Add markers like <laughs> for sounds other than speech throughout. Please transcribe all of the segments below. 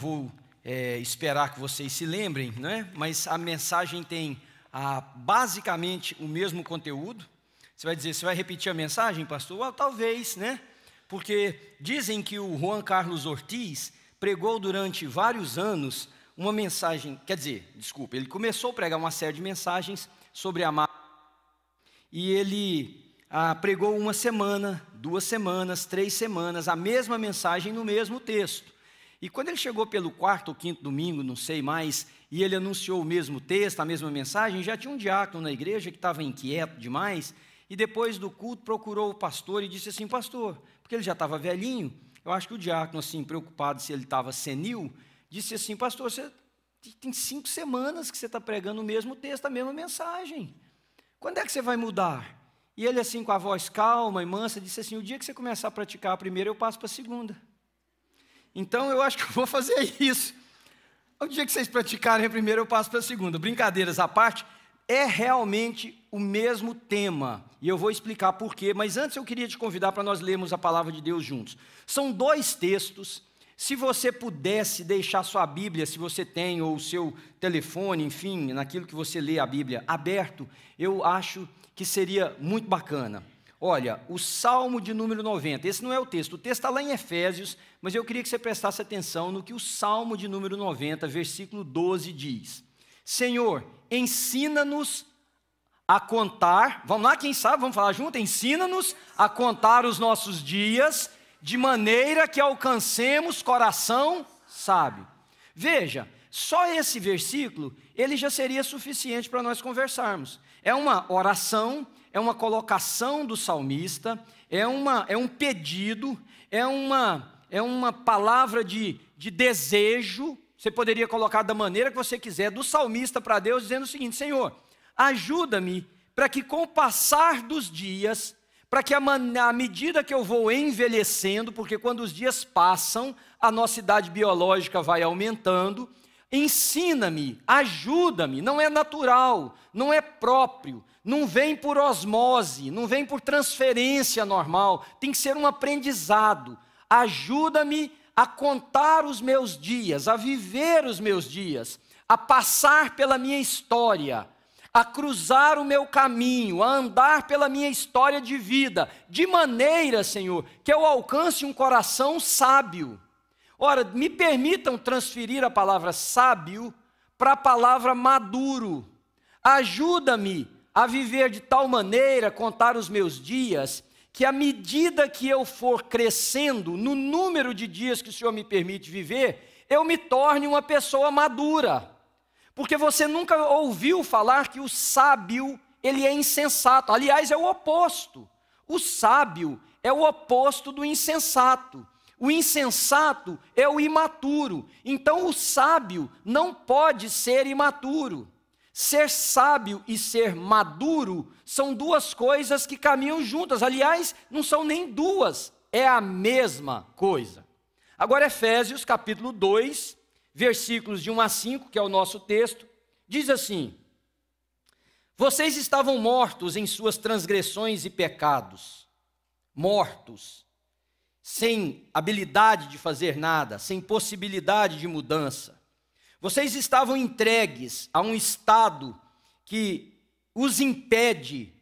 vou é, esperar que vocês se lembrem, né? mas a mensagem tem ah, basicamente o mesmo conteúdo. Você vai dizer, você vai repetir a mensagem, pastor? Ah, talvez, né? Porque dizem que o Juan Carlos Ortiz pregou durante vários anos uma mensagem, quer dizer, desculpa, ele começou a pregar uma série de mensagens sobre a e ele ah, pregou uma semana, duas semanas, três semanas, a mesma mensagem no mesmo texto. E quando ele chegou pelo quarto ou quinto domingo, não sei mais, e ele anunciou o mesmo texto, a mesma mensagem, já tinha um diácono na igreja que estava inquieto demais, e depois do culto procurou o pastor e disse assim: Pastor, porque ele já estava velhinho, eu acho que o diácono, assim, preocupado se ele estava senil, disse assim: Pastor, você tem cinco semanas que você está pregando o mesmo texto, a mesma mensagem. Quando é que você vai mudar? E ele, assim, com a voz calma e mansa, disse assim: O dia que você começar a praticar a primeira, eu passo para a segunda. Então eu acho que eu vou fazer <laughs> isso. O dia que vocês praticarem a primeira, eu passo para a segunda. Brincadeiras à parte, é realmente o mesmo tema. E eu vou explicar por quê, mas antes eu queria te convidar para nós lermos a palavra de Deus juntos. São dois textos. Se você pudesse deixar sua Bíblia, se você tem, ou o seu telefone, enfim, naquilo que você lê a Bíblia, aberto, eu acho que seria muito bacana. Olha, o Salmo de número 90, esse não é o texto, o texto está lá em Efésios, mas eu queria que você prestasse atenção no que o Salmo de número 90, versículo 12 diz. Senhor, ensina-nos a contar, vamos lá, quem sabe, vamos falar junto, ensina-nos a contar os nossos dias, de maneira que alcancemos coração sábio. Veja, só esse versículo, ele já seria suficiente para nós conversarmos. É uma oração é uma colocação do salmista, é, uma, é um pedido, é uma, é uma palavra de, de desejo. Você poderia colocar da maneira que você quiser, do salmista para Deus, dizendo o seguinte: Senhor, ajuda-me para que com o passar dos dias, para que à medida que eu vou envelhecendo, porque quando os dias passam, a nossa idade biológica vai aumentando, ensina-me, ajuda-me, não é natural, não é próprio, não vem por osmose, não vem por transferência normal, tem que ser um aprendizado. Ajuda-me a contar os meus dias, a viver os meus dias, a passar pela minha história, a cruzar o meu caminho, a andar pela minha história de vida, de maneira, Senhor, que eu alcance um coração sábio. Ora, me permitam transferir a palavra sábio para a palavra maduro. Ajuda-me a viver de tal maneira, contar os meus dias, que à medida que eu for crescendo no número de dias que o Senhor me permite viver, eu me torne uma pessoa madura. Porque você nunca ouviu falar que o sábio, ele é insensato. Aliás, é o oposto. O sábio é o oposto do insensato. O insensato é o imaturo. Então, o sábio não pode ser imaturo. Ser sábio e ser maduro são duas coisas que caminham juntas. Aliás, não são nem duas, é a mesma coisa. Agora, Efésios capítulo 2, versículos de 1 a 5, que é o nosso texto, diz assim: Vocês estavam mortos em suas transgressões e pecados, mortos, sem habilidade de fazer nada, sem possibilidade de mudança vocês estavam entregues a um estado que os impede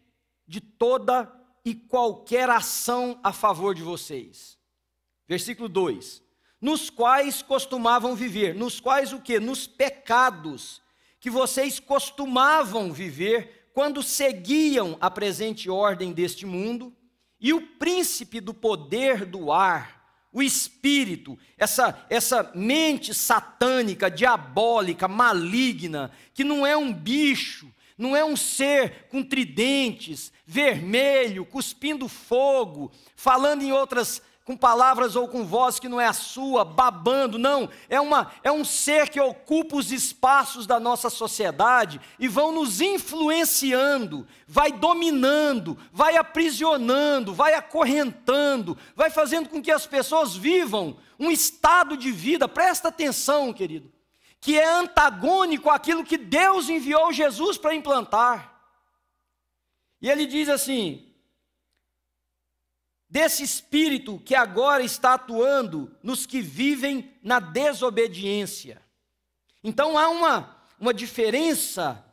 de toda e qualquer ação a favor de vocês. Versículo 2. Nos quais costumavam viver, nos quais o que? Nos pecados que vocês costumavam viver quando seguiam a presente ordem deste mundo e o príncipe do poder do ar, o espírito, essa, essa mente satânica, diabólica, maligna, que não é um bicho, não é um ser com tridentes, vermelho, cuspindo fogo, falando em outras com palavras ou com voz que não é a sua, babando, não. É, uma, é um ser que ocupa os espaços da nossa sociedade e vão nos influenciando, vai dominando, vai aprisionando, vai acorrentando, vai fazendo com que as pessoas vivam um estado de vida, presta atenção, querido, que é antagônico àquilo que Deus enviou Jesus para implantar. E ele diz assim: desse espírito que agora está atuando nos que vivem na desobediência. Então há uma, uma diferença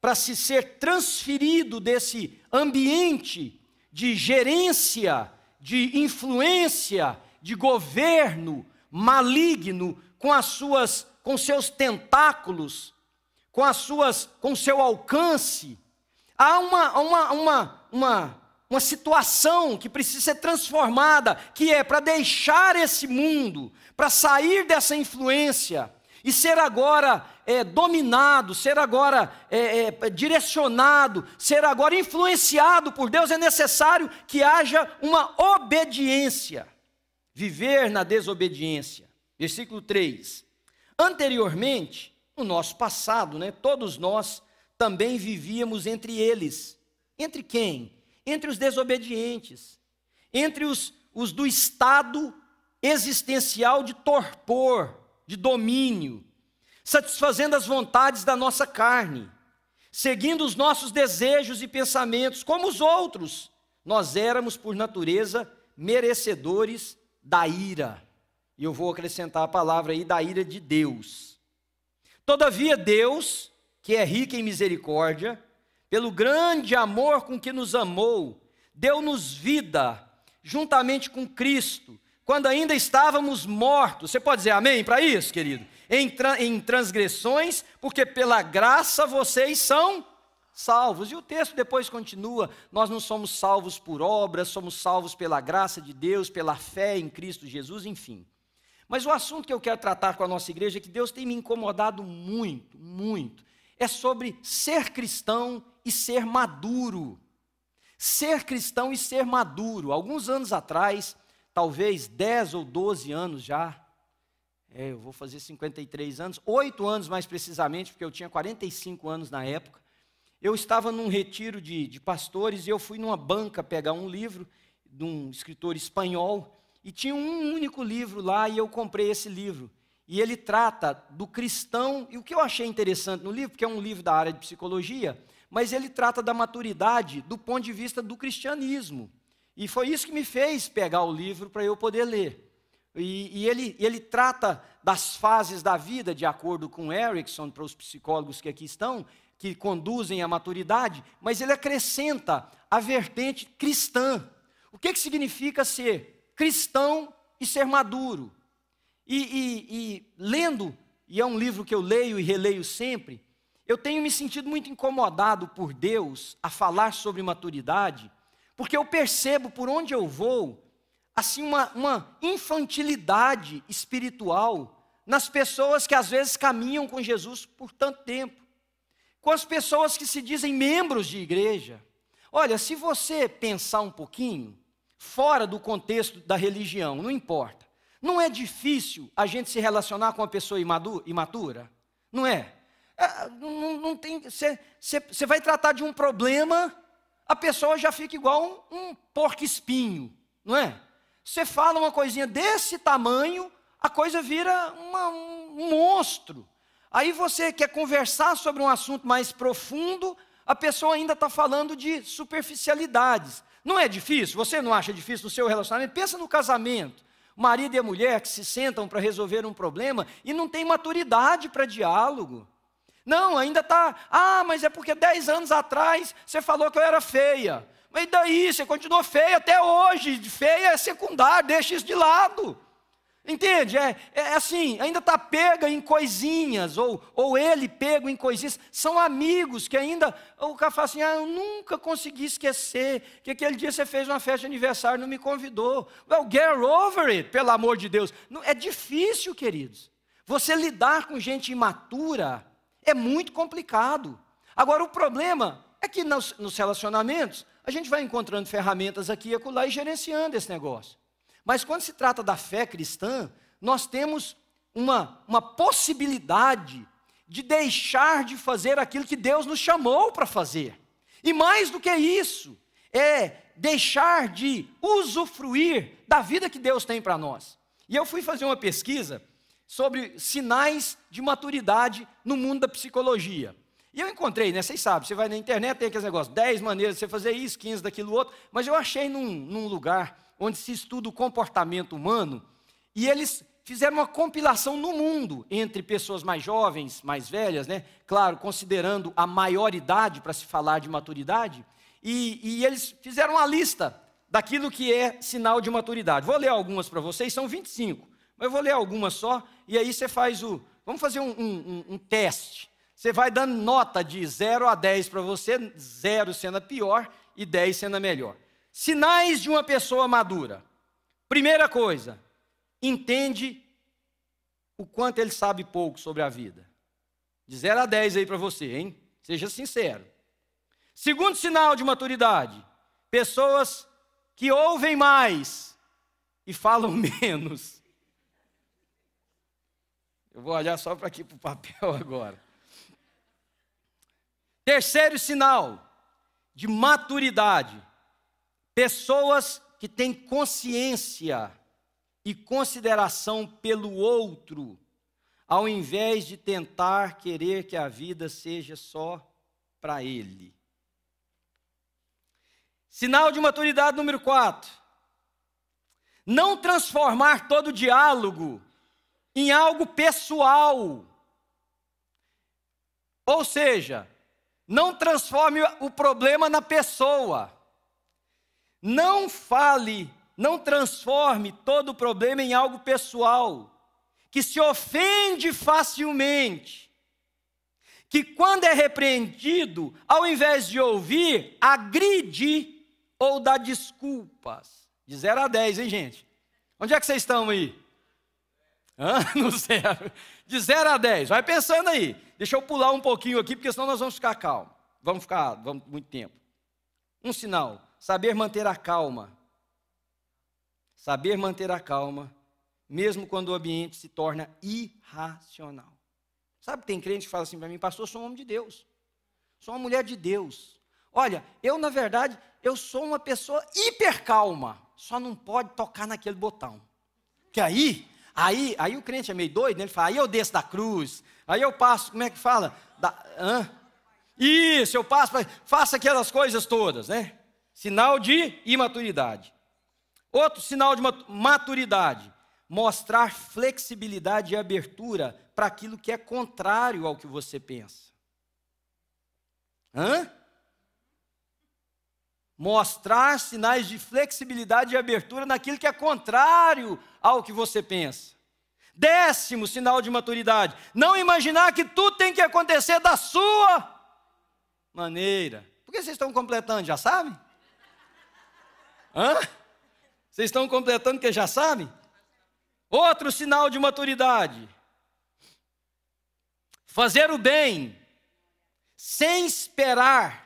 para se ser transferido desse ambiente de gerência, de influência, de governo maligno com as suas com seus tentáculos, com as suas com seu alcance. Há uma uma uma, uma uma situação que precisa ser transformada, que é para deixar esse mundo, para sair dessa influência e ser agora é, dominado, ser agora é, é, direcionado, ser agora influenciado por Deus, é necessário que haja uma obediência. Viver na desobediência. Versículo 3. Anteriormente, no nosso passado, né, todos nós também vivíamos entre eles. Entre quem? entre os desobedientes, entre os, os do estado existencial de torpor, de domínio, satisfazendo as vontades da nossa carne, seguindo os nossos desejos e pensamentos, como os outros, nós éramos, por natureza, merecedores da ira. E eu vou acrescentar a palavra aí da ira de Deus. Todavia, Deus, que é rico em misericórdia, pelo grande amor com que nos amou, deu-nos vida juntamente com Cristo, quando ainda estávamos mortos. Você pode dizer amém para isso, querido? Em, tra em transgressões, porque pela graça vocês são salvos. E o texto depois continua: nós não somos salvos por obras, somos salvos pela graça de Deus, pela fé em Cristo Jesus, enfim. Mas o assunto que eu quero tratar com a nossa igreja, é que Deus tem me incomodado muito, muito, é sobre ser cristão e ser maduro. Ser cristão e ser maduro. Alguns anos atrás, talvez 10 ou 12 anos já, é, eu vou fazer 53 anos, 8 anos mais precisamente, porque eu tinha 45 anos na época. Eu estava num retiro de, de pastores e eu fui numa banca pegar um livro de um escritor espanhol e tinha um único livro lá e eu comprei esse livro. E ele trata do cristão, e o que eu achei interessante no livro, porque é um livro da área de psicologia, mas ele trata da maturidade do ponto de vista do cristianismo. E foi isso que me fez pegar o livro para eu poder ler. E, e, ele, ele trata das fases da vida, de acordo com Erickson, para os psicólogos que aqui estão, que conduzem à maturidade, mas ele acrescenta a vertente cristã. O que, que significa ser cristão e ser maduro? E, e, e lendo, e é um livro que eu leio e releio sempre, eu tenho me sentido muito incomodado por Deus a falar sobre maturidade, porque eu percebo por onde eu vou, assim, uma, uma infantilidade espiritual nas pessoas que às vezes caminham com Jesus por tanto tempo, com as pessoas que se dizem membros de igreja. Olha, se você pensar um pouquinho, fora do contexto da religião, não importa. Não é difícil a gente se relacionar com uma pessoa imatura? Não é? É, não, não tem. Você vai tratar de um problema, a pessoa já fica igual um, um porco-espinho, não é? Você fala uma coisinha desse tamanho, a coisa vira uma, um monstro. Aí você quer conversar sobre um assunto mais profundo, a pessoa ainda está falando de superficialidades. Não é difícil? Você não acha difícil no seu relacionamento? Pensa no casamento. marido e a mulher que se sentam para resolver um problema e não tem maturidade para diálogo. Não, ainda está. Ah, mas é porque dez anos atrás você falou que eu era feia. Mas daí? Você continuou feia até hoje. Feia é secundário, deixa isso de lado. Entende? É, é, é assim, ainda está pega em coisinhas, ou, ou ele pego em coisinhas. São amigos que ainda. O cara fala assim: ah, eu nunca consegui esquecer que aquele dia você fez uma festa de aniversário e não me convidou. Well, get over it, pelo amor de Deus. Não, é difícil, queridos. Você lidar com gente imatura é muito complicado. Agora, o problema é que nos, nos relacionamentos, a gente vai encontrando ferramentas aqui e acolá e gerenciando esse negócio. Mas quando se trata da fé cristã, nós temos uma, uma possibilidade de deixar de fazer aquilo que Deus nos chamou para fazer. E mais do que isso, é deixar de usufruir da vida que Deus tem para nós. E eu fui fazer uma pesquisa sobre sinais de maturidade no mundo da psicologia. E eu encontrei, né? Vocês sabem, você vai na internet, tem aqueles negócios, 10 maneiras de você fazer isso, 15 daquilo outro, mas eu achei num, num lugar onde se estuda o comportamento humano, e eles fizeram uma compilação no mundo entre pessoas mais jovens, mais velhas, né? Claro, considerando a maioridade para se falar de maturidade, e, e, eles fizeram uma lista daquilo que é sinal de maturidade. Vou ler algumas para vocês, são 25. Eu vou ler algumas só, e aí você faz o. Vamos fazer um, um, um teste. Você vai dando nota de 0 a 10 para você, 0 sendo a pior e 10 sendo a melhor. Sinais de uma pessoa madura. Primeira coisa, entende o quanto ele sabe pouco sobre a vida. De 0 a 10 aí para você, hein? Seja sincero. Segundo sinal de maturidade: pessoas que ouvem mais e falam <laughs> menos. Eu vou olhar só para aqui para o papel <laughs> agora. Terceiro sinal de maturidade: pessoas que têm consciência e consideração pelo outro, ao invés de tentar querer que a vida seja só para ele. Sinal de maturidade número 4. Não transformar todo diálogo em algo pessoal. Ou seja, não transforme o problema na pessoa. Não fale, não transforme todo o problema em algo pessoal, que se ofende facilmente, que quando é repreendido, ao invés de ouvir, agride ou dá desculpas. De 0 a 10, hein, gente? Onde é que vocês estão aí? <laughs> Não De 0 a 10. Vai pensando aí. Deixa eu pular um pouquinho aqui, porque senão nós vamos ficar calmos. Vamos ficar vamos, muito tempo. Um sinal: saber manter a calma. Saber manter a calma, mesmo quando o ambiente se torna irracional. Sabe, tem crente que fala assim para mim, pastor, sou um homem de Deus. Sou uma mulher de Deus. Olha, eu, na verdade, eu sou uma pessoa hipercalma. Só não pode tocar naquele botão. Que aí Aí, aí o crente é meio doido, né? ele fala, aí eu desço da cruz, aí eu passo, como é que fala? Da, hã? Isso, eu passo, faça aquelas coisas todas, né? Sinal de imaturidade. Outro sinal de maturidade, mostrar flexibilidade e abertura para aquilo que é contrário ao que você pensa. Hã? mostrar sinais de flexibilidade e abertura naquilo que é contrário ao que você pensa. Décimo sinal de maturidade: não imaginar que tudo tem que acontecer da sua maneira. Por que vocês estão completando? Já sabem? Hã? Vocês estão completando que já sabem? Outro sinal de maturidade: fazer o bem sem esperar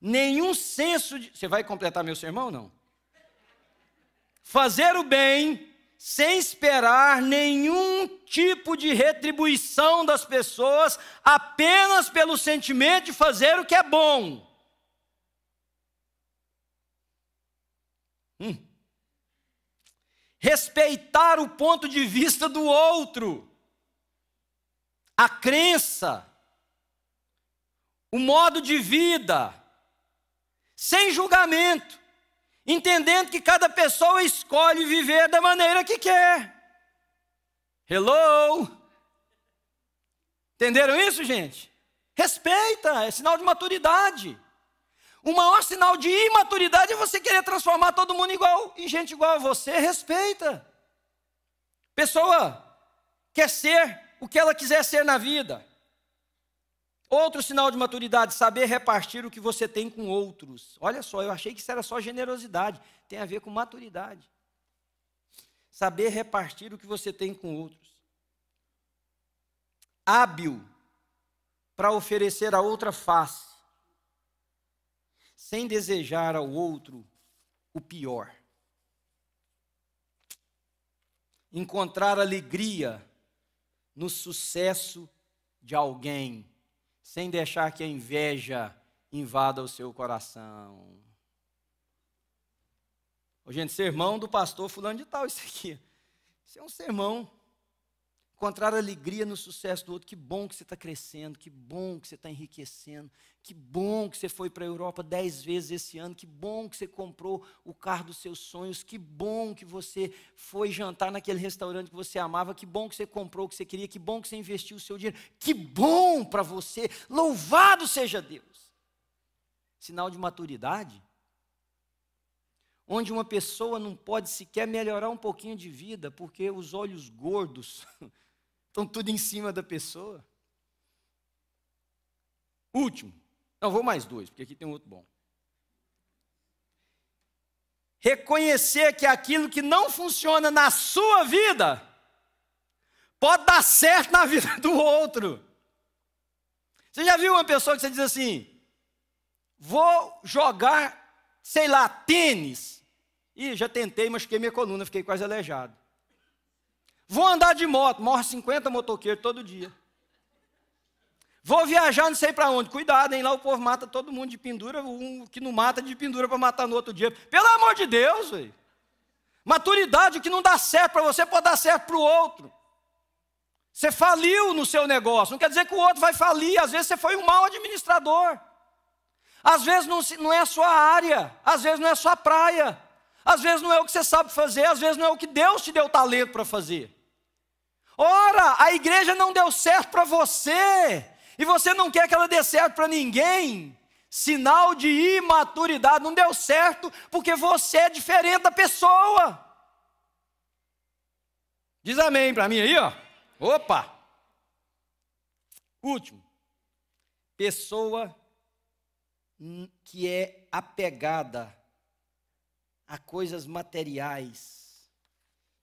nenhum senso de. Você vai completar meu sermão ou não? Fazer o bem sem esperar nenhum tipo de retribuição das pessoas, apenas pelo sentimento de fazer o que é bom. Hum. Respeitar o ponto de vista do outro, a crença, o modo de vida, sem julgamento, entendendo que cada pessoa escolhe viver da maneira que quer. Hello! Entenderam isso, gente? Respeita, é sinal de maturidade. O maior sinal de imaturidade é você querer transformar todo mundo igual em gente igual a você. Respeita. Pessoa quer ser o que ela quiser ser na vida. Outro sinal de maturidade, saber repartir o que você tem com outros. Olha só, eu achei que isso era só generosidade, tem a ver com maturidade. Saber repartir o que você tem com outros. Hábil para oferecer a outra face, sem desejar ao outro o pior. Encontrar alegria no sucesso de alguém sem deixar que a inveja invada o seu coração. Ô, gente, sermão do pastor fulano de tal, <laughs> isso aqui. Isso é um sermão encontrar alegria no sucesso do outro. Que bom que você está crescendo, que bom que você está enriquecendo, que bom que você foi para a Europa dez vezes esse ano, que bom que você comprou o carro dos seus sonhos, que bom que você foi jantar naquele restaurante que você amava, que bom que você comprou o que você queria, que bom que você investiu o seu dinheiro, que bom para você, louvado seja Deus. Sinal de maturidade. Onde uma pessoa não pode sequer melhorar um pouquinho de vida, porque os olhos gordos <laughs> Estão tudo em cima da pessoa. Último. Não, vou mais dois, porque aqui tem um outro bom. Reconhecer que aquilo que não funciona na sua vida pode dar certo na vida do outro. Você já viu uma pessoa que você diz assim: vou jogar, sei lá, tênis. E já tentei, mas machuquei minha coluna, fiquei quase aleijado. Vou andar de moto, morre 50 motoqueiros todo dia. Vou viajar não sei para onde. Cuidado, hein? Lá o povo mata todo mundo de pendura, um que não mata de pendura para matar no outro dia. Pelo amor de Deus, velho. Maturidade, o que não dá certo para você pode dar certo para o outro. Você faliu no seu negócio, não quer dizer que o outro vai falir. Às vezes você foi um mau administrador. Às vezes não, não é a sua área, às vezes não é a sua praia. Às vezes não é o que você sabe fazer, às vezes não é o que Deus te deu talento para fazer. Ora, a igreja não deu certo para você, e você não quer que ela dê certo para ninguém. Sinal de imaturidade, não deu certo porque você é diferente da pessoa. Diz amém para mim aí, ó. Opa! Último. Pessoa que é apegada a coisas materiais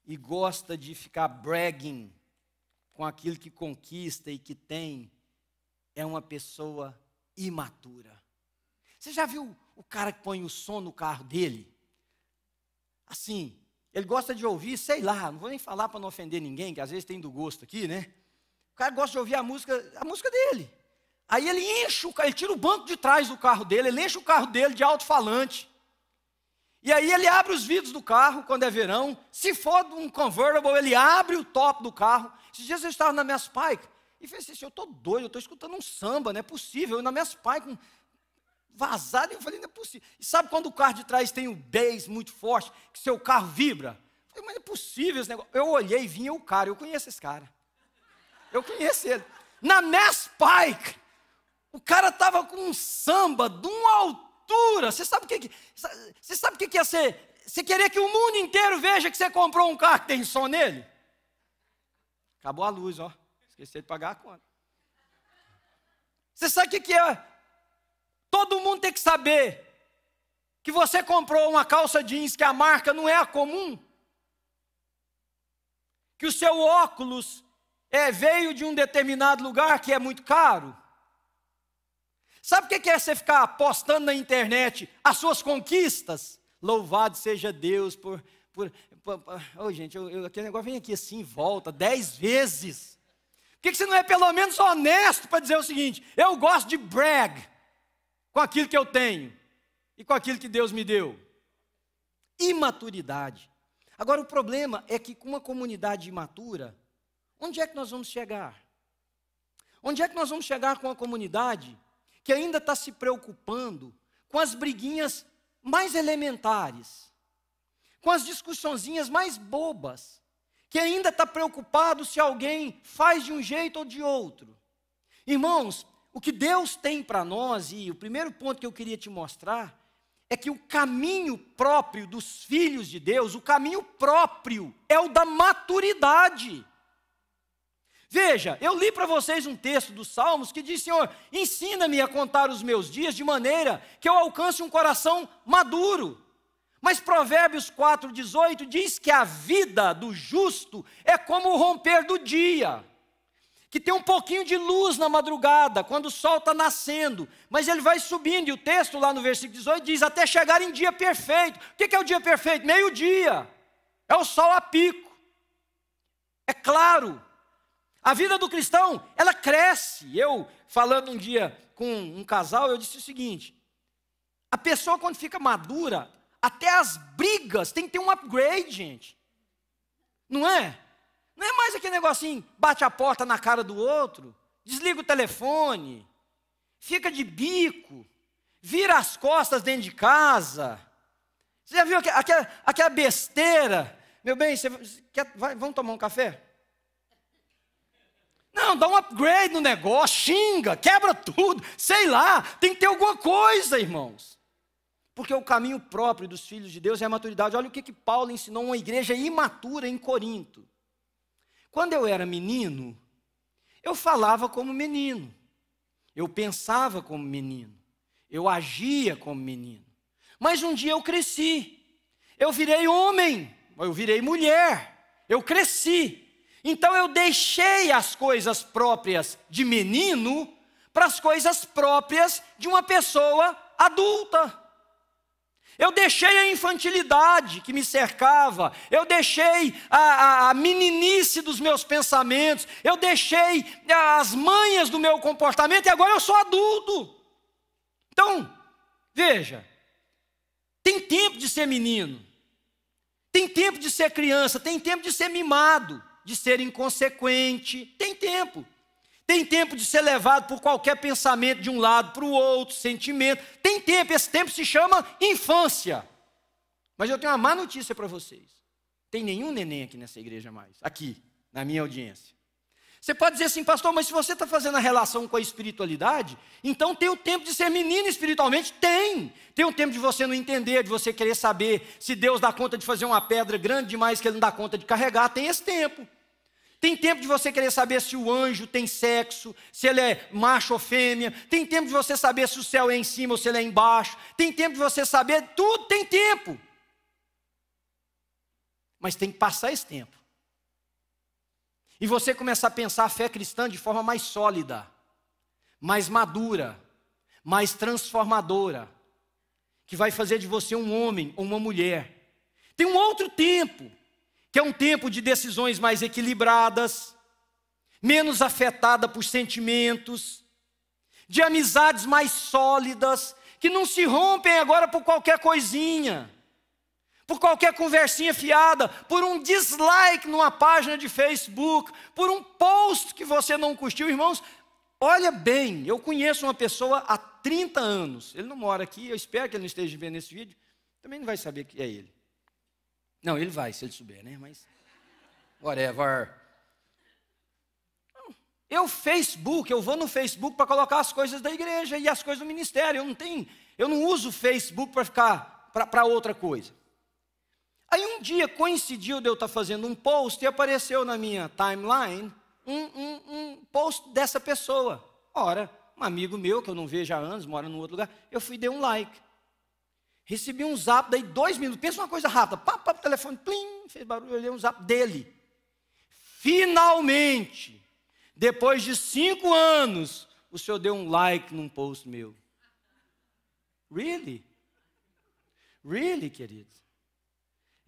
e gosta de ficar bragging com aquilo que conquista e que tem, é uma pessoa imatura. Você já viu o cara que põe o som no carro dele? Assim, ele gosta de ouvir, sei lá, não vou nem falar para não ofender ninguém, que às vezes tem do gosto aqui, né? O cara gosta de ouvir a música, a música dele. Aí ele enche ele tira o banco de trás do carro dele, ele enche o carro dele de alto-falante. E aí ele abre os vidros do carro quando é verão. Se for um convertible, ele abre o top do carro. Esses dias eu estava na minha Spike e falei assim, eu estou doido, eu estou escutando um samba, não é possível. Eu na minha Spike, um vazado, e eu falei, não é possível. E sabe quando o carro de trás tem um bass muito forte, que seu carro vibra? Eu falei, mas não é possível esse negócio. Eu olhei e vinha o cara, eu conheço esse cara. Eu conheço ele. Na minha Spike, o cara estava com um samba de um alto altura. Você sabe o que, você sabe o que é ser? Você querer que o mundo inteiro veja que você comprou um carro que tem som nele? Acabou a luz, ó. Esqueci de pagar a conta. Você sabe o que é? Todo mundo tem que saber que você comprou uma calça jeans que a marca não é a comum, que o seu óculos é, veio de um determinado lugar que é muito caro, Sabe o que é, é você ficar postando na internet as suas conquistas? Louvado seja Deus por. por, por, por oh, gente, eu, eu, aquele negócio vem aqui assim, volta, dez vezes. Por que, que você não é pelo menos honesto para dizer o seguinte? Eu gosto de brag com aquilo que eu tenho e com aquilo que Deus me deu. Imaturidade. Agora, o problema é que com uma comunidade imatura, onde é que nós vamos chegar? Onde é que nós vamos chegar com a comunidade que ainda está se preocupando com as briguinhas mais elementares, com as discussãozinhas mais bobas, que ainda está preocupado se alguém faz de um jeito ou de outro. Irmãos, o que Deus tem para nós, e o primeiro ponto que eu queria te mostrar, é que o caminho próprio dos filhos de Deus, o caminho próprio, é o da maturidade. Veja, eu li para vocês um texto dos Salmos que diz: Senhor, ensina-me a contar os meus dias de maneira que eu alcance um coração maduro. Mas Provérbios 4,18 diz que a vida do justo é como o romper do dia, que tem um pouquinho de luz na madrugada, quando o sol está nascendo, mas ele vai subindo, e o texto lá no versículo 18 diz: até chegar em dia perfeito. O que é o dia perfeito? Meio-dia, é o sol a pico, é claro, a vida do cristão, ela cresce. Eu, falando um dia com um casal, eu disse o seguinte: a pessoa, quando fica madura, até as brigas tem que ter um upgrade, gente. Não é? Não é mais aquele negocinho, bate a porta na cara do outro, desliga o telefone, fica de bico, vira as costas dentro de casa. Você já viu aquela, aquela besteira? Meu bem, você, quer, vai, vamos tomar um café? Não, dá um upgrade no negócio, xinga, quebra tudo, sei lá, tem que ter alguma coisa, irmãos. Porque o caminho próprio dos filhos de Deus é a maturidade. Olha o que, que Paulo ensinou uma igreja imatura em Corinto. Quando eu era menino, eu falava como menino, eu pensava como menino, eu agia como menino. Mas um dia eu cresci, eu virei homem, eu virei mulher, eu cresci. Então eu deixei as coisas próprias de menino para as coisas próprias de uma pessoa adulta. Eu deixei a infantilidade que me cercava, eu deixei a, a, a, meninice dos meus pensamentos, eu deixei as manhas do meu comportamento e agora eu sou adulto. Então, veja, tem tempo de ser menino, tem tempo de ser criança, tem tempo de ser mimado, de ser inconsequente. Tem tempo. Tem tempo de ser levado por qualquer pensamento de um lado para o outro, sentimento. Tem tempo. Esse tempo se chama infância. Mas eu tenho uma má notícia para vocês. Tem nenhum neném aqui nessa igreja mais. Aqui, na minha audiência. Você pode dizer assim, pastor, mas se você está fazendo a relação com a espiritualidade, então tem o tempo de ser menino espiritualmente? Tem! Tem o tempo de você não entender, de você querer saber se Deus dá conta de fazer uma pedra grande demais que ele não dá conta de carregar. Tem esse tempo. Tem tempo de você querer saber se o anjo tem sexo, se ele é macho ou fêmea. Tem tempo de você saber se o céu é em cima ou se ele é embaixo. Tem tempo de você saber, tudo tem tempo. Mas tem que passar esse tempo. E você começar a pensar a fé cristã de forma mais sólida, mais madura, mais transformadora, que vai fazer de você um homem ou uma mulher. Tem um outro tempo, que é um tempo de decisões mais equilibradas, menos afetada por sentimentos, de amizades mais sólidas, que não se rompem agora por qualquer coisinha por qualquer conversinha fiada, por um dislike numa página de Facebook, por um post que você não curtiu, irmãos. Olha bem, eu conheço uma pessoa há 30 anos, ele não mora aqui, eu espero que ele não esteja vendo esse vídeo, também não vai saber que é ele. Não, ele vai, se ele souber, né? Mas. Whatever. Eu, Facebook, eu vou no Facebook para colocar as coisas da igreja e as coisas do ministério. Eu não tenho, eu não uso o Facebook para ficar para outra coisa. Aí um dia coincidiu de eu estar tá fazendo um post e apareceu na minha timeline um, um, um post dessa pessoa. Ora, um amigo meu que eu não vejo há anos, mora num outro lugar, eu fui dei um like. Recebi um zap, daí dois minutos, pensa uma coisa rápida, papo, papo, telefone, plim, fez barulho, eu olhei um zap dele. Finalmente, depois de cinco anos, o senhor deu um like num post meu. Really? Really, queridos?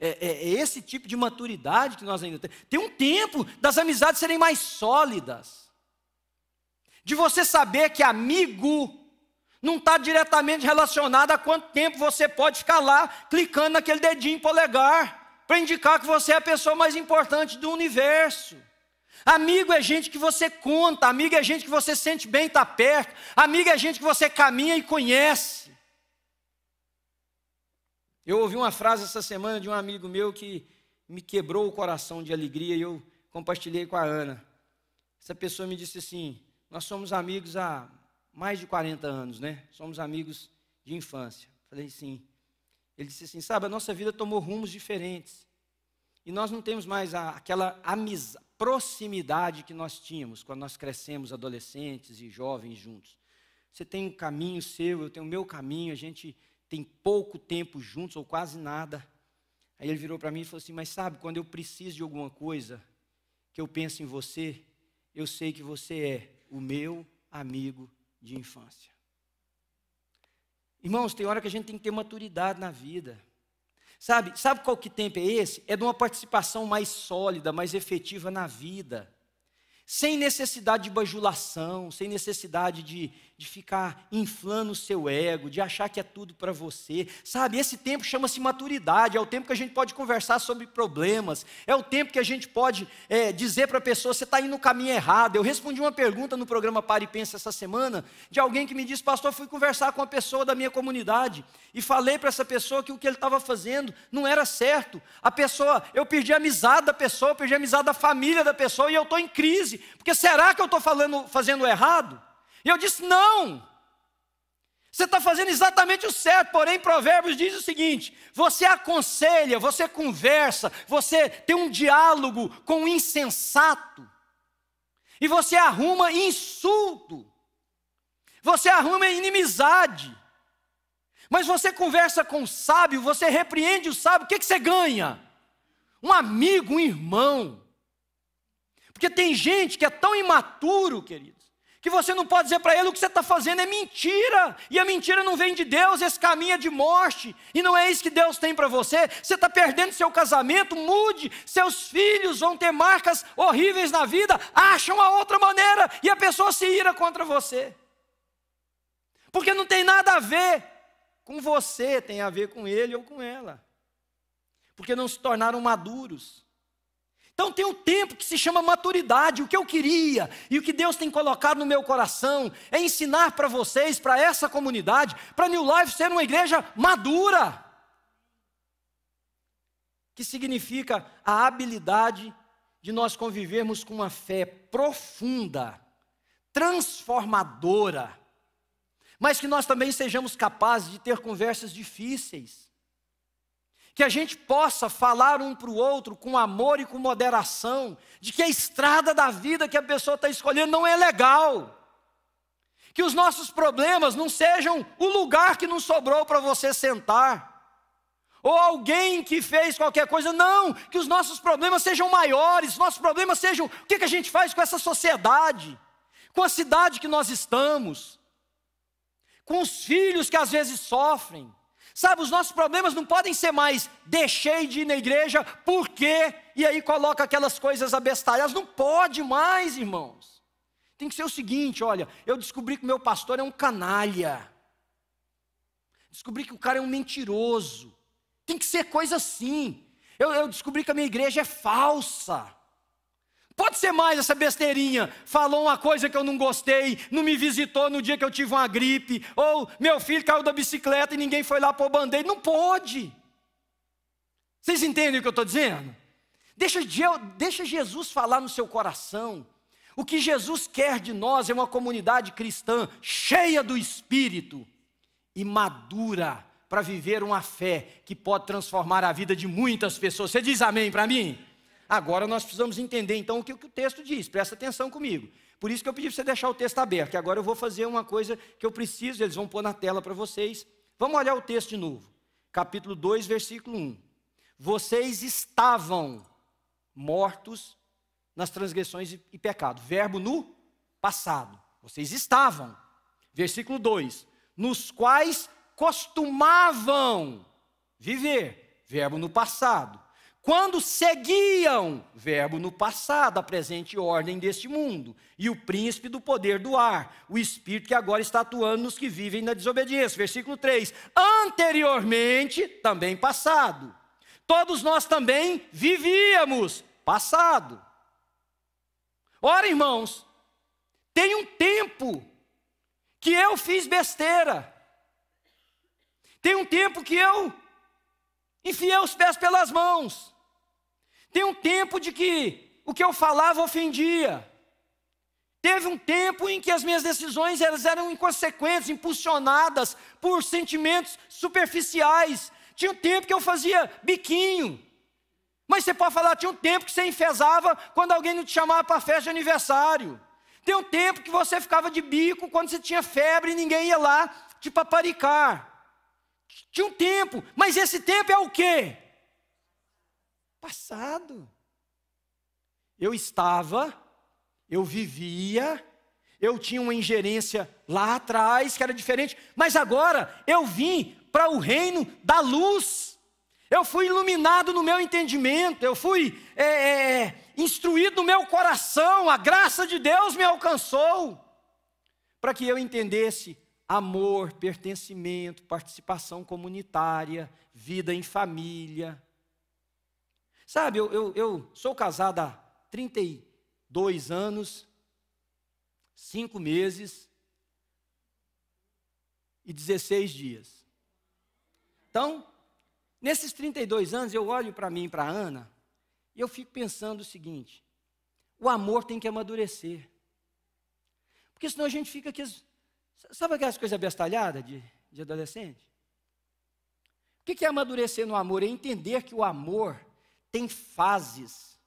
É, é, é esse tipo de maturidade que nós ainda temos. Tem um tempo das amizades serem mais sólidas. De você saber que amigo não está diretamente relacionado a quanto tempo você pode ficar lá clicando naquele dedinho polegar para indicar que você é a pessoa mais importante do universo. Amigo é gente que você conta, amigo é gente que você sente bem estar tá perto, amigo é gente que você caminha e conhece. Eu ouvi uma frase essa semana de um amigo meu que me quebrou o coração de alegria e eu compartilhei com a Ana. Essa pessoa me disse assim: Nós somos amigos há mais de 40 anos, né? Somos amigos de infância. Falei sim. Ele disse assim: Sabe, a nossa vida tomou rumos diferentes. E nós não temos mais a, aquela amizade, proximidade que nós tínhamos quando nós crescemos adolescentes e jovens juntos. Você tem um caminho seu, eu tenho o meu caminho, a gente tem pouco tempo juntos, ou quase nada. Aí ele virou para mim e falou assim: Mas sabe, quando eu preciso de alguma coisa, que eu penso em você, eu sei que você é o meu amigo de infância. Irmãos, tem hora que a gente tem que ter maturidade na vida. Sabe, sabe qual que tempo é esse? É de uma participação mais sólida, mais efetiva na vida. Sem necessidade de bajulação, sem necessidade de, de ficar inflando o seu ego, de achar que é tudo para você. Sabe, esse tempo chama-se maturidade, é o tempo que a gente pode conversar sobre problemas, é o tempo que a gente pode é, dizer para a pessoa: você está indo no caminho errado. Eu respondi uma pergunta no programa Para e Pensa essa semana, de alguém que me disse: Pastor, fui conversar com uma pessoa da minha comunidade e falei para essa pessoa que o que ele estava fazendo não era certo. A pessoa, eu perdi a amizade da pessoa, eu perdi a amizade da família da pessoa e eu estou em crise, porque será que eu estou falando, fazendo errado? E eu disse: não. Você está fazendo exatamente o certo, porém, Provérbios diz o seguinte: você aconselha, você conversa, você tem um diálogo com o insensato, e você arruma insulto, você arruma inimizade, mas você conversa com o sábio, você repreende o sábio, o que, que você ganha? Um amigo, um irmão. Porque tem gente que é tão imaturo, querido que você não pode dizer para ele o que você está fazendo é mentira, e a mentira não vem de Deus, esse caminho é de morte, e não é isso que Deus tem para você. Você está perdendo seu casamento, mude, seus filhos vão ter marcas horríveis na vida, acham a outra maneira, e a pessoa se ira contra você, porque não tem nada a ver com você, tem a ver com ele ou com ela, porque não se tornaram maduros então tem um tempo que se chama maturidade. O que eu queria e o que Deus tem colocado no meu coração é ensinar para vocês, para essa comunidade, para New Life ser uma igreja madura. Que significa a habilidade de nós convivermos com uma fé profunda, transformadora, mas que nós também sejamos capazes de ter conversas difíceis que a gente possa falar um para o outro com amor e com moderação, de que a estrada da vida que a pessoa está escolhendo não é legal, que os nossos problemas não sejam o lugar que não sobrou para você sentar. Ou alguém que fez qualquer coisa, não, que os nossos problemas sejam maiores, nossos problemas sejam o que, que a gente faz com essa sociedade, com a cidade que nós estamos, com os filhos que às vezes sofrem, Sabe, os nossos problemas não podem ser mais deixei de ir na igreja, por quê? E aí coloca aquelas coisas abestalhadas. Não pode mais, irmãos. Tem que ser o seguinte: olha, eu descobri que meu pastor é um canalha. Descobri que o cara é um mentiroso. Tem que ser coisa assim. Eu, eu descobri que a minha igreja é falsa. Pode ser mais essa besteirinha. Falou uma coisa que eu não gostei, não me visitou no dia que eu tive uma gripe, ou meu filho caiu da bicicleta e ninguém foi lá pôr bandeira. Não pode. Vocês entendem o que eu estou dizendo? Deixa, deixa Jesus falar no seu coração. O que Jesus quer de nós é uma comunidade cristã cheia do Espírito e madura para viver uma fé que pode transformar a vida de muitas pessoas. Você diz amém para mim? Agora nós precisamos entender então o que, o que o texto diz, presta atenção comigo. Por isso que eu pedi para você deixar o texto aberto, que agora eu vou fazer uma coisa que eu preciso, eles vão pôr na tela para vocês. Vamos olhar o texto de novo. Capítulo 2, versículo 1. Vocês estavam mortos nas transgressões e pecado. Verbo no passado. Vocês estavam. Versículo 2. Nos quais costumavam viver. Verbo no passado quando seguiam, verbo no passado, a presente ordem deste mundo, e o príncipe do poder do ar, o espírito que agora está atuando nos que vivem na desobediência. Versículo 3: anteriormente, também passado. Todos nós também vivíamos passado. Ora, irmãos, tem um tempo que eu fiz besteira, tem um tempo que eu enfiei os pés pelas mãos. Tem um tempo de que o que eu falava ofendia. Teve um tempo em que as minhas decisões elas eram inconsequentes, impulsionadas por sentimentos superficiais. Tinha um tempo que eu fazia biquinho. Mas você pode falar, tinha um tempo que você enfesava quando alguém não te chamava para festa de aniversário. Tem um tempo que você ficava de bico quando você tinha febre e ninguém ia lá te paparicar. Tinha um tempo, mas esse tempo é o quê? passado. Eu estava, eu vivia, eu tinha uma ingerência lá atrás que era diferente, mas agora eu vim para o reino da luz. Eu fui iluminado no meu entendimento, eu fui é, é, é instruído no meu coração, a graça de Deus me alcançou para que eu entendesse amor, pertencimento, participação comunitária, vida em família, Sabe, eu, eu, eu sou casado há 32 anos, 5 meses e 16 dias. Então, nesses 32 anos, eu olho para mim e para a Ana e eu fico pensando o seguinte: o amor tem que amadurecer. Porque senão a gente fica aqui. Sabe aquelas coisas bestalhadas de, de adolescente? O que é amadurecer no amor? É entender que o amor tem fases.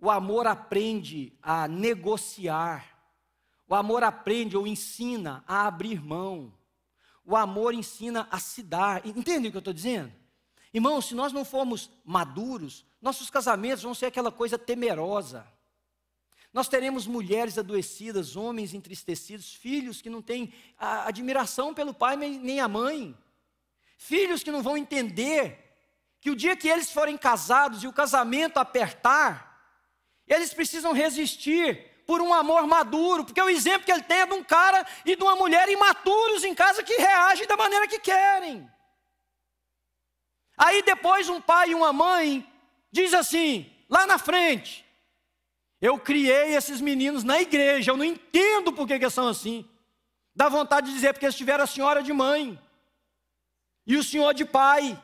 O amor aprende a negociar. O amor aprende ou ensina a abrir mão. O amor ensina a se dar. Entende o que eu estou dizendo? Irmãos, se nós não formos maduros, nossos casamentos vão ser aquela coisa temerosa. Nós teremos mulheres adoecidas, homens entristecidos, filhos que não têm admiração pelo pai nem a mãe, filhos que não vão entender que o dia que eles forem casados e o casamento apertar, eles precisam resistir por um amor maduro, porque o exemplo que ele tem é de um cara e de uma mulher imaturos em casa que reagem da maneira que querem. Aí depois um pai e uma mãe diz assim, lá na frente, eu criei esses meninos na igreja, eu não entendo por que, que eles são assim. Dá vontade de dizer, porque eles tiveram a senhora de mãe e o senhor de pai.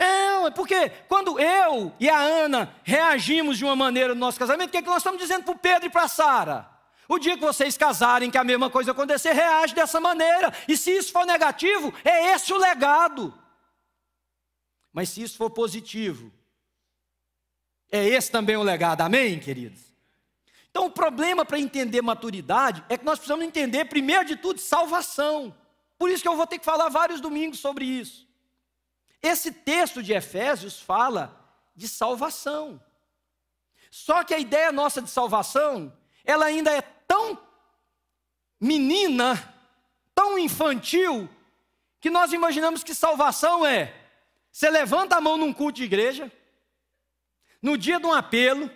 Não, é porque quando eu e a Ana reagimos de uma maneira no nosso casamento, o que, é que nós estamos dizendo para o Pedro e para a Sara? O dia que vocês casarem, que a mesma coisa acontecer, reage dessa maneira. E se isso for negativo, é esse o legado. Mas se isso for positivo, é esse também o legado. Amém, queridos? Então, o problema para entender maturidade é que nós precisamos entender, primeiro de tudo, salvação. Por isso que eu vou ter que falar vários domingos sobre isso. Esse texto de Efésios fala de salvação. Só que a ideia nossa de salvação, ela ainda é tão menina, tão infantil, que nós imaginamos que salvação é: você levanta a mão num culto de igreja, no dia de um apelo,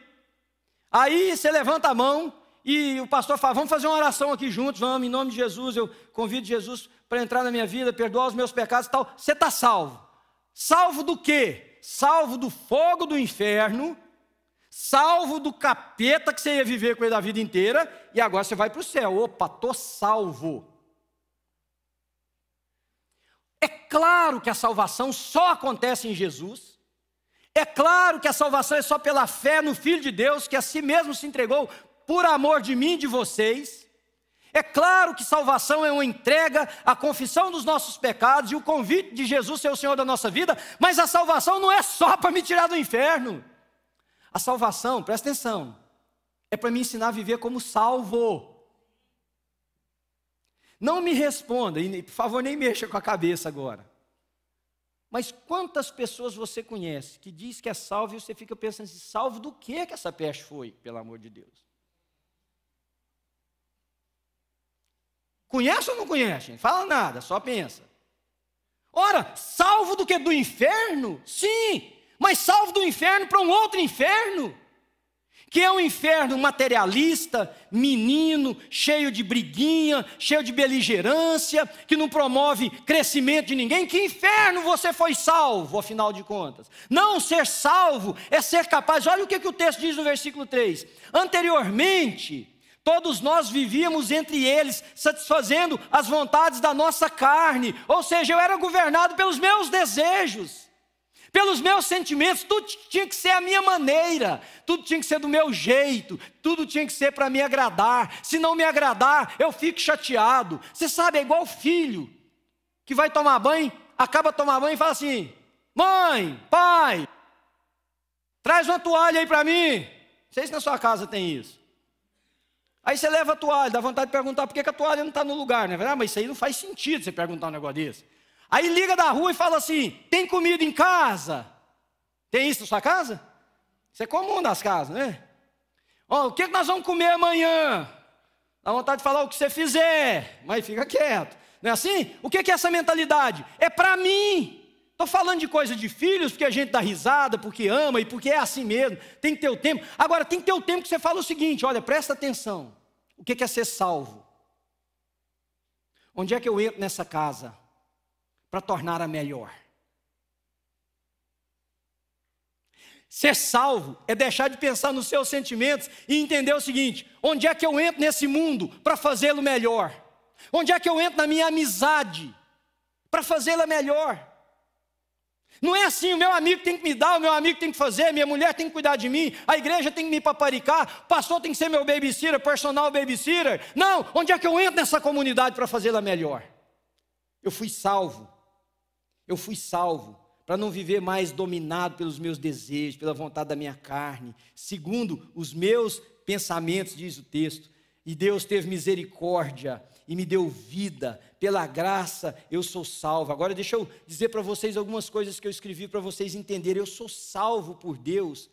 aí você levanta a mão e o pastor fala: vamos fazer uma oração aqui juntos, vamos, em nome de Jesus, eu convido Jesus para entrar na minha vida, perdoar os meus pecados e tal, você está salvo. Salvo do quê? Salvo do fogo do inferno, salvo do capeta que você ia viver com ele a vida inteira, e agora você vai para o céu. Opa, estou salvo. É claro que a salvação só acontece em Jesus. É claro que a salvação é só pela fé no Filho de Deus, que a si mesmo se entregou por amor de mim e de vocês. É claro que salvação é uma entrega, a confissão dos nossos pecados e o convite de Jesus ser o Senhor da nossa vida, mas a salvação não é só para me tirar do inferno. A salvação, presta atenção, é para me ensinar a viver como salvo. Não me responda, e por favor, nem mexa com a cabeça agora. Mas quantas pessoas você conhece que diz que é salvo e você fica pensando assim, salvo do que que essa peste foi, pelo amor de Deus? Conhece ou não conhece? fala nada, só pensa. Ora, salvo do que? Do inferno? Sim, mas salvo do inferno para um outro inferno. Que é um inferno materialista, menino, cheio de briguinha, cheio de beligerância, que não promove crescimento de ninguém. Que inferno você foi salvo, afinal de contas? Não ser salvo é ser capaz. Olha o que, que o texto diz no versículo 3. Anteriormente, Todos nós vivíamos entre eles, satisfazendo as vontades da nossa carne, ou seja, eu era governado pelos meus desejos, pelos meus sentimentos, tudo tinha que ser a minha maneira, tudo tinha que ser do meu jeito, tudo tinha que ser para me agradar. Se não me agradar, eu fico chateado. Você sabe, é igual filho que vai tomar banho, acaba de tomar banho e fala assim: Mãe, pai, traz uma toalha aí para mim. Não sei se na sua casa tem isso. Aí você leva a toalha, dá vontade de perguntar por que a toalha não está no lugar, né? Ah, mas isso aí não faz sentido você perguntar um negócio desse. Aí liga da rua e fala assim: tem comida em casa? Tem isso na sua casa? Isso é comum nas casas, né? Ó, oh, o que nós vamos comer amanhã? Dá vontade de falar o que você fizer, mas fica quieto. Não é assim? O que é essa mentalidade? É para mim. Estou falando de coisa de filhos, porque a gente dá risada, porque ama e porque é assim mesmo. Tem que ter o tempo. Agora, tem que ter o tempo que você fala o seguinte: olha, presta atenção. O que é ser salvo? Onde é que eu entro nessa casa para tornar a melhor? Ser salvo é deixar de pensar nos seus sentimentos e entender o seguinte: onde é que eu entro nesse mundo para fazê-lo melhor? Onde é que eu entro na minha amizade para fazê-la melhor? Não é assim, o meu amigo tem que me dar, o meu amigo tem que fazer, minha mulher tem que cuidar de mim, a igreja tem que me paparicar, o pastor tem que ser meu babysitter, personal babysitter. Não, onde é que eu entro nessa comunidade para fazê-la melhor? Eu fui salvo. Eu fui salvo para não viver mais dominado pelos meus desejos, pela vontade da minha carne, segundo os meus pensamentos, diz o texto. E Deus teve misericórdia e me deu vida pela graça eu sou salvo. Agora deixa eu dizer para vocês algumas coisas que eu escrevi para vocês entenderem. Eu sou salvo por Deus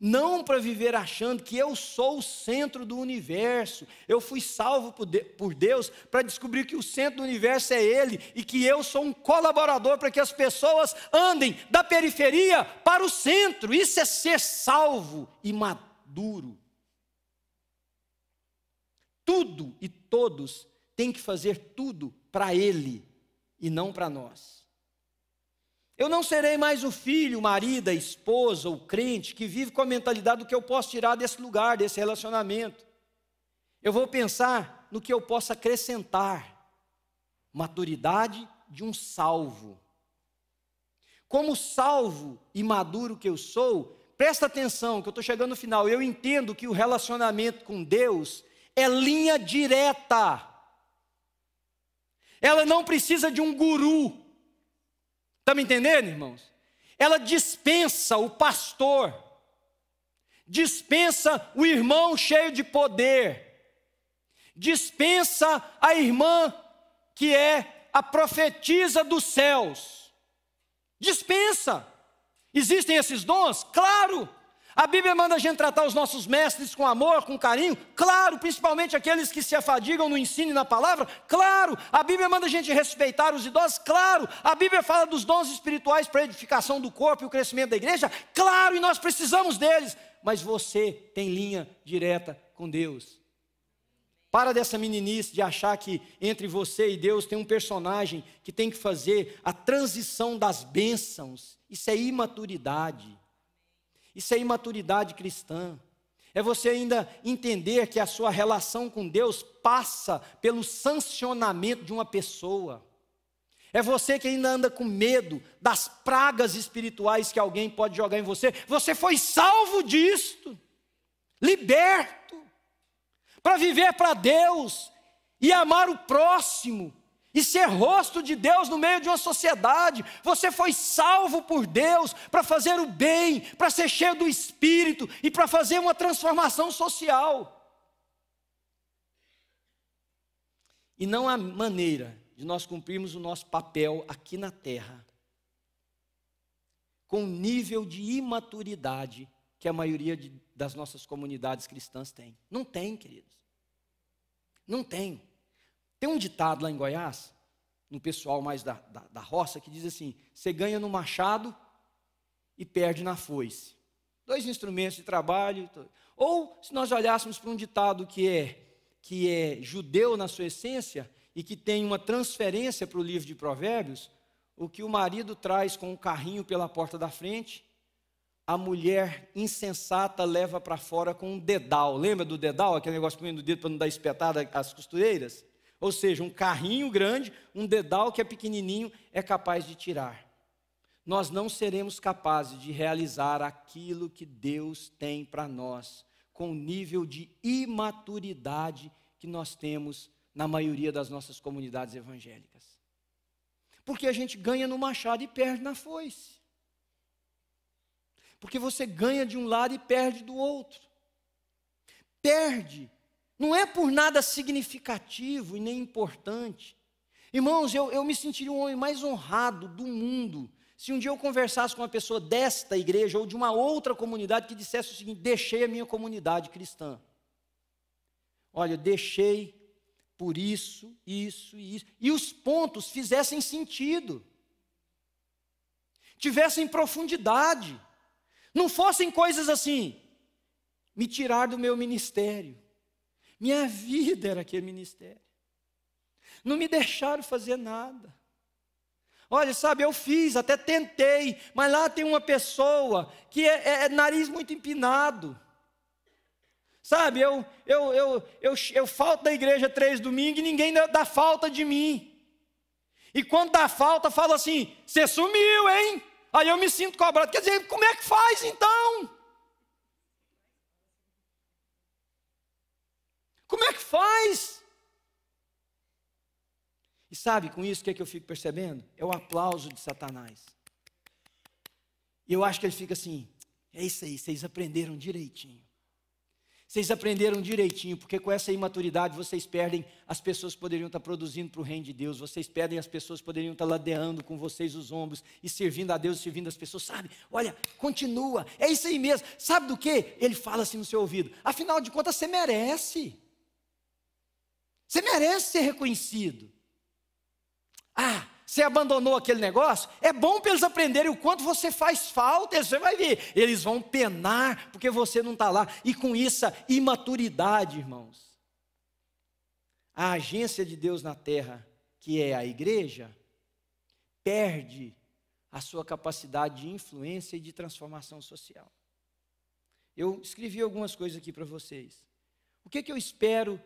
não para viver achando que eu sou o centro do universo. Eu fui salvo por Deus para descobrir que o centro do universo é Ele e que eu sou um colaborador para que as pessoas andem da periferia para o centro. Isso é ser salvo e maduro. Tudo e todos têm que fazer tudo para Ele e não para nós. Eu não serei mais o filho, o marido, a esposa, o crente que vive com a mentalidade do que eu posso tirar desse lugar, desse relacionamento. Eu vou pensar no que eu posso acrescentar. Maturidade de um salvo. Como salvo e maduro que eu sou, presta atenção que eu estou chegando no final. Eu entendo que o relacionamento com Deus é linha direta ela não precisa de um guru. Está me entendendo, irmãos? Ela dispensa o pastor, dispensa o irmão cheio de poder, dispensa a irmã que é a profetisa dos céus. Dispensa. Existem esses dons? Claro. A Bíblia manda a gente tratar os nossos mestres com amor, com carinho? Claro, principalmente aqueles que se afadigam no ensino e na palavra? Claro. A Bíblia manda a gente respeitar os idosos? Claro. A Bíblia fala dos dons espirituais para a edificação do corpo e o crescimento da igreja? Claro, e nós precisamos deles. Mas você tem linha direta com Deus. Para dessa meninice de achar que entre você e Deus tem um personagem que tem que fazer a transição das bênçãos. Isso é imaturidade. Isso é imaturidade cristã. É você ainda entender que a sua relação com Deus passa pelo sancionamento de uma pessoa. É você que ainda anda com medo das pragas espirituais que alguém pode jogar em você. Você foi salvo disto, liberto, para viver para Deus e amar o próximo e ser rosto de Deus no meio de uma sociedade. Você foi salvo por Deus para fazer o bem, para ser cheio do Espírito e para fazer uma transformação social. E não há maneira de nós cumprirmos o nosso papel aqui na terra com o nível de imaturidade que a maioria de, das nossas comunidades cristãs tem. Não tem, queridos. Não tem. Tem um ditado lá em Goiás, no pessoal mais da, da, da roça, que diz assim: você ganha no machado e perde na foice. Dois instrumentos de trabalho. Ou, se nós olhássemos para um ditado que é, que é judeu na sua essência e que tem uma transferência para o livro de Provérbios, o que o marido traz com o um carrinho pela porta da frente, a mulher insensata leva para fora com um dedal. Lembra do dedal? Aquele negócio que põe no dedo para não dar espetada às costureiras? Ou seja, um carrinho grande, um dedal que é pequenininho, é capaz de tirar. Nós não seremos capazes de realizar aquilo que Deus tem para nós, com o nível de imaturidade que nós temos na maioria das nossas comunidades evangélicas. Porque a gente ganha no machado e perde na foice. Porque você ganha de um lado e perde do outro. Perde não é por nada significativo e nem importante. Irmãos, eu, eu me sentiria um homem mais honrado do mundo se um dia eu conversasse com uma pessoa desta igreja ou de uma outra comunidade que dissesse o seguinte: deixei a minha comunidade cristã. Olha, deixei por isso, isso e isso. E os pontos fizessem sentido, tivessem profundidade, não fossem coisas assim, me tirar do meu ministério, minha vida era aquele ministério. Não me deixaram fazer nada. Olha, sabe, eu fiz, até tentei, mas lá tem uma pessoa que é, é, é nariz muito empinado. Sabe, eu, eu, eu, eu, eu falto da igreja três domingos e ninguém dá falta de mim. E quando dá falta, fala assim: você sumiu, hein? Aí eu me sinto cobrado. Quer dizer, como é que faz então? Como é que faz? E sabe, com isso, o que, é que eu fico percebendo? É o aplauso de Satanás. E eu acho que ele fica assim: é isso aí, vocês aprenderam direitinho. Vocês aprenderam direitinho, porque com essa imaturidade vocês perdem, as pessoas poderiam estar produzindo para o reino de Deus, vocês perdem, as pessoas poderiam estar ladeando com vocês os ombros e servindo a Deus, e servindo as pessoas, sabe? Olha, continua, é isso aí mesmo. Sabe do que? Ele fala assim no seu ouvido: afinal de contas, você merece. Você merece ser reconhecido. Ah, você abandonou aquele negócio? É bom para eles aprenderem o quanto você faz falta, você vai ver. Eles vão penar porque você não está lá. E com isso, imaturidade, irmãos. A agência de Deus na terra, que é a igreja, perde a sua capacidade de influência e de transformação social. Eu escrevi algumas coisas aqui para vocês. O que, é que eu espero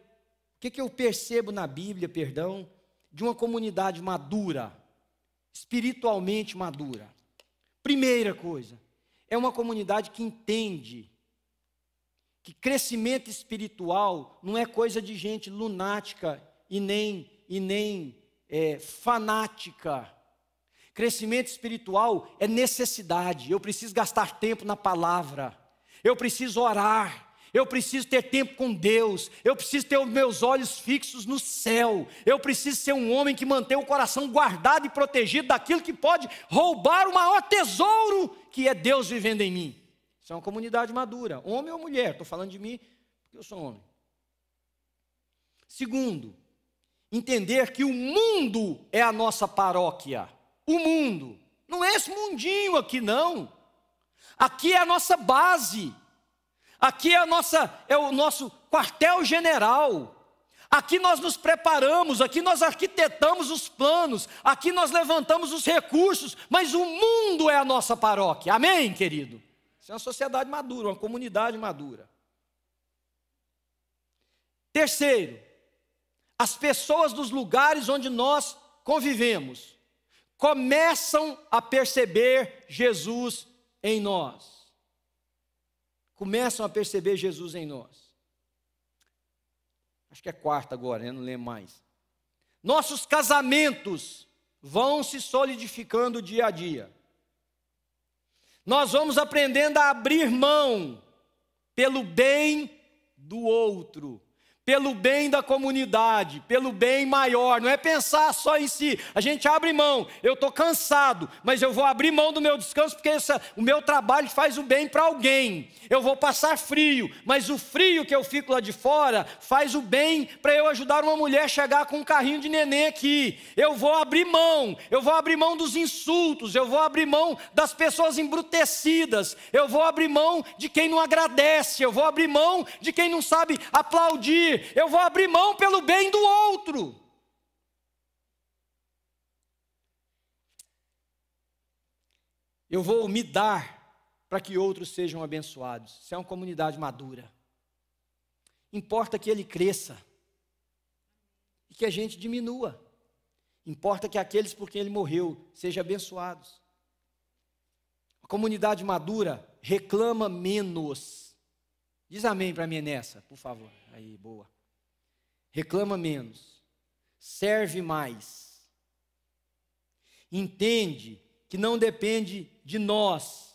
o que, que eu percebo na Bíblia, perdão, de uma comunidade madura, espiritualmente madura? Primeira coisa, é uma comunidade que entende que crescimento espiritual não é coisa de gente lunática e nem, e nem é, fanática. Crescimento espiritual é necessidade. Eu preciso gastar tempo na palavra. Eu preciso orar. Eu preciso ter tempo com Deus. Eu preciso ter os meus olhos fixos no céu. Eu preciso ser um homem que mantém o coração guardado e protegido daquilo que pode roubar o maior tesouro que é Deus vivendo em mim. Isso é uma comunidade madura, homem ou mulher. Estou falando de mim porque eu sou homem. Segundo, entender que o mundo é a nossa paróquia. O mundo. Não é esse mundinho aqui, não. Aqui é a nossa base Aqui é, nossa, é o nosso quartel-general. Aqui nós nos preparamos, aqui nós arquitetamos os planos, aqui nós levantamos os recursos, mas o mundo é a nossa paróquia. Amém, querido? Isso é uma sociedade madura, uma comunidade madura. Terceiro, as pessoas dos lugares onde nós convivemos começam a perceber Jesus em nós começam a perceber Jesus em nós. Acho que é quarta agora, né? não lembro mais. Nossos casamentos vão se solidificando dia a dia. Nós vamos aprendendo a abrir mão pelo bem do outro pelo bem da comunidade, pelo bem maior, não é pensar só em si. A gente abre mão. Eu estou cansado, mas eu vou abrir mão do meu descanso porque essa, o meu trabalho faz o bem para alguém. Eu vou passar frio, mas o frio que eu fico lá de fora faz o bem para eu ajudar uma mulher a chegar com um carrinho de neném aqui. Eu vou abrir mão, eu vou abrir mão dos insultos, eu vou abrir mão das pessoas embrutecidas, eu vou abrir mão de quem não agradece, eu vou abrir mão de quem não sabe aplaudir eu vou abrir mão pelo bem do outro. Eu vou me dar para que outros sejam abençoados. Isso é uma comunidade madura. Importa que ele cresça e que a gente diminua. Importa que aqueles por quem ele morreu sejam abençoados. A comunidade madura reclama menos. Diz amém para mim nessa, por favor. Aí, boa. Reclama menos. Serve mais. Entende que não depende de nós,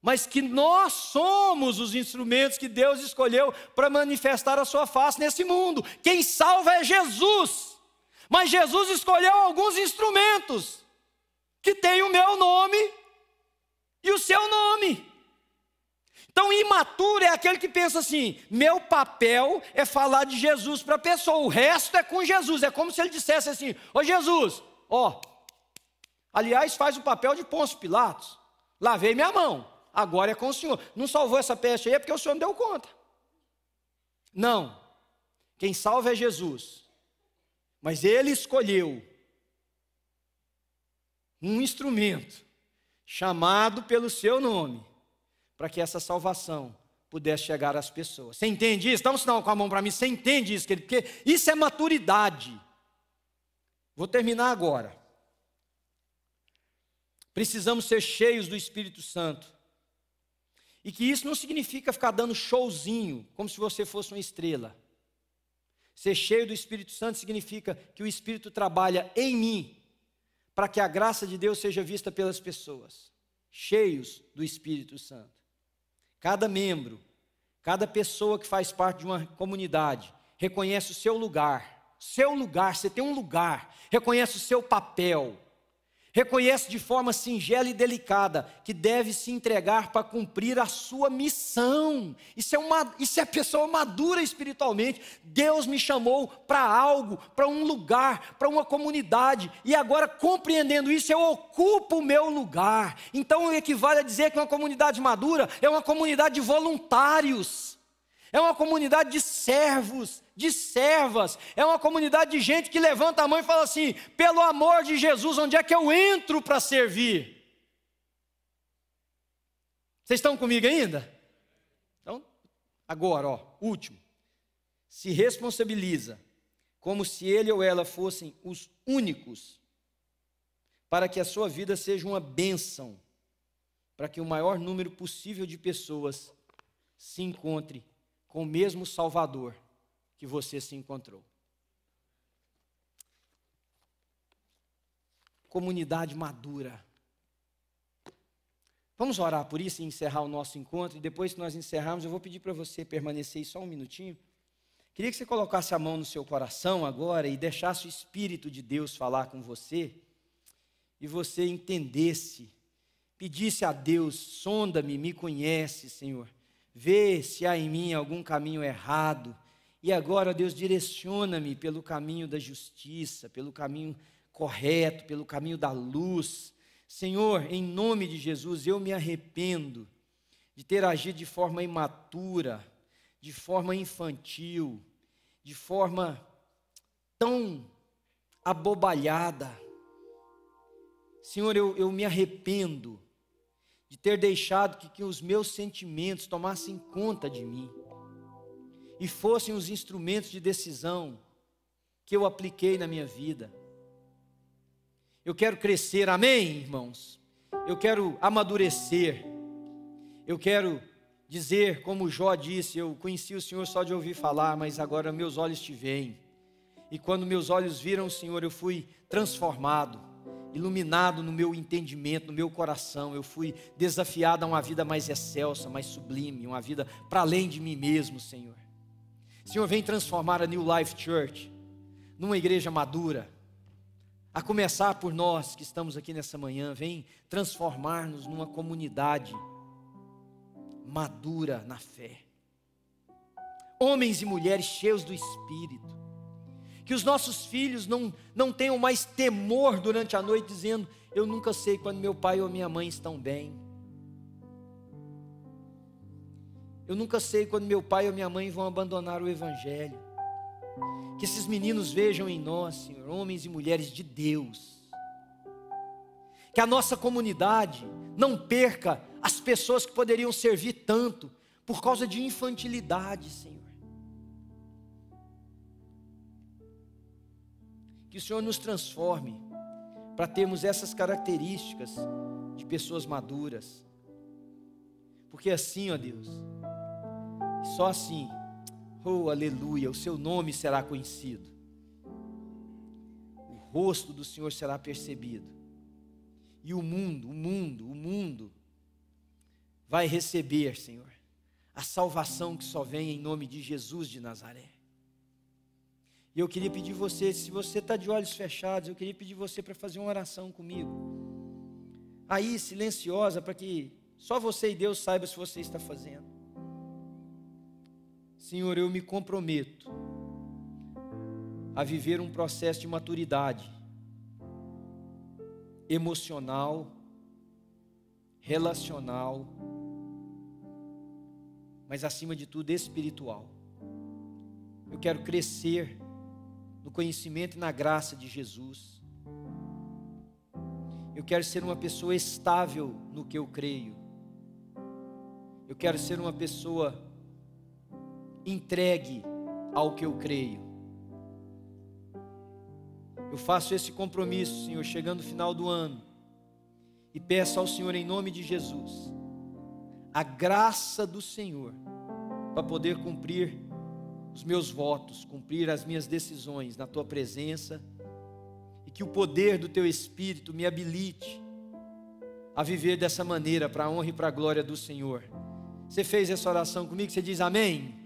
mas que nós somos os instrumentos que Deus escolheu para manifestar a sua face nesse mundo. Quem salva é Jesus. Mas Jesus escolheu alguns instrumentos que têm o meu nome e o seu nome. Então, imaturo é aquele que pensa assim: meu papel é falar de Jesus para a pessoa, o resto é com Jesus. É como se ele dissesse assim: Ô Jesus, ó, aliás, faz o papel de Pôncio Pilatos, lavei minha mão, agora é com o senhor. Não salvou essa peste aí é porque o senhor não deu conta. Não, quem salva é Jesus, mas ele escolheu um instrumento chamado pelo seu nome para que essa salvação pudesse chegar às pessoas. Você entende isso? Dá um sinal com a mão para mim. Você entende isso, querido? Porque isso é maturidade. Vou terminar agora. Precisamos ser cheios do Espírito Santo. E que isso não significa ficar dando showzinho, como se você fosse uma estrela. Ser cheio do Espírito Santo significa que o Espírito trabalha em mim, para que a graça de Deus seja vista pelas pessoas. Cheios do Espírito Santo cada membro, cada pessoa que faz parte de uma comunidade, reconhece o seu lugar. Seu lugar, você tem um lugar, reconhece o seu papel, Reconhece de forma singela e delicada que deve se entregar para cumprir a sua missão. Isso é, uma, isso é pessoa madura espiritualmente. Deus me chamou para algo, para um lugar, para uma comunidade. E agora, compreendendo isso, eu ocupo o meu lugar. Então, equivale a dizer que uma comunidade madura é uma comunidade de voluntários, é uma comunidade de servos, de servas, é uma comunidade de gente que levanta a mão e fala assim: pelo amor de Jesus, onde é que eu entro para servir? Vocês estão comigo ainda? Então, agora, ó, último. Se responsabiliza como se ele ou ela fossem os únicos para que a sua vida seja uma bênção, para que o maior número possível de pessoas se encontre com o mesmo Salvador que você se encontrou. Comunidade madura. Vamos orar por isso e encerrar o nosso encontro. E depois que nós encerrarmos, eu vou pedir para você permanecer aí só um minutinho. Queria que você colocasse a mão no seu coração agora e deixasse o Espírito de Deus falar com você. E você entendesse, pedisse a Deus: sonda-me, me conhece, Senhor. Vê se há em mim algum caminho errado e agora, Deus, direciona-me pelo caminho da justiça, pelo caminho correto, pelo caminho da luz. Senhor, em nome de Jesus, eu me arrependo de ter agido de forma imatura, de forma infantil, de forma tão abobalhada. Senhor, eu, eu me arrependo de ter deixado que, que os meus sentimentos tomassem conta de mim e fossem os instrumentos de decisão que eu apliquei na minha vida. Eu quero crescer, amém, irmãos? Eu quero amadurecer. Eu quero dizer, como Jó disse: Eu conheci o Senhor só de ouvir falar, mas agora meus olhos te veem. E quando meus olhos viram o Senhor, eu fui transformado, iluminado no meu entendimento, no meu coração. Eu fui desafiado a uma vida mais excelsa, mais sublime, uma vida para além de mim mesmo, Senhor. Senhor, vem transformar a New Life Church numa igreja madura. A começar por nós que estamos aqui nessa manhã, vem transformar-nos numa comunidade madura na fé. Homens e mulheres cheios do Espírito. Que os nossos filhos não, não tenham mais temor durante a noite, dizendo: Eu nunca sei quando meu pai ou minha mãe estão bem. Eu nunca sei quando meu pai ou minha mãe vão abandonar o Evangelho. Que esses meninos vejam em nós, Senhor, homens e mulheres de Deus. Que a nossa comunidade não perca as pessoas que poderiam servir tanto por causa de infantilidade, Senhor. Que o Senhor nos transforme para termos essas características de pessoas maduras. Porque assim, ó Deus, só assim, oh aleluia, o seu nome será conhecido, o rosto do Senhor será percebido, e o mundo, o mundo, o mundo vai receber, Senhor, a salvação que só vem em nome de Jesus de Nazaré. E eu queria pedir você, se você está de olhos fechados, eu queria pedir você para fazer uma oração comigo. Aí, silenciosa, para que só você e Deus saiba se você está fazendo. Senhor, eu me comprometo a viver um processo de maturidade emocional, relacional, mas acima de tudo espiritual. Eu quero crescer no conhecimento e na graça de Jesus. Eu quero ser uma pessoa estável no que eu creio. Eu quero ser uma pessoa entregue ao que eu creio. Eu faço esse compromisso, Senhor, chegando no final do ano, e peço ao Senhor, em nome de Jesus, a graça do Senhor, para poder cumprir os meus votos, cumprir as minhas decisões na tua presença, e que o poder do teu Espírito me habilite a viver dessa maneira, para a honra e para a glória do Senhor. Você fez essa oração comigo? Você diz amém?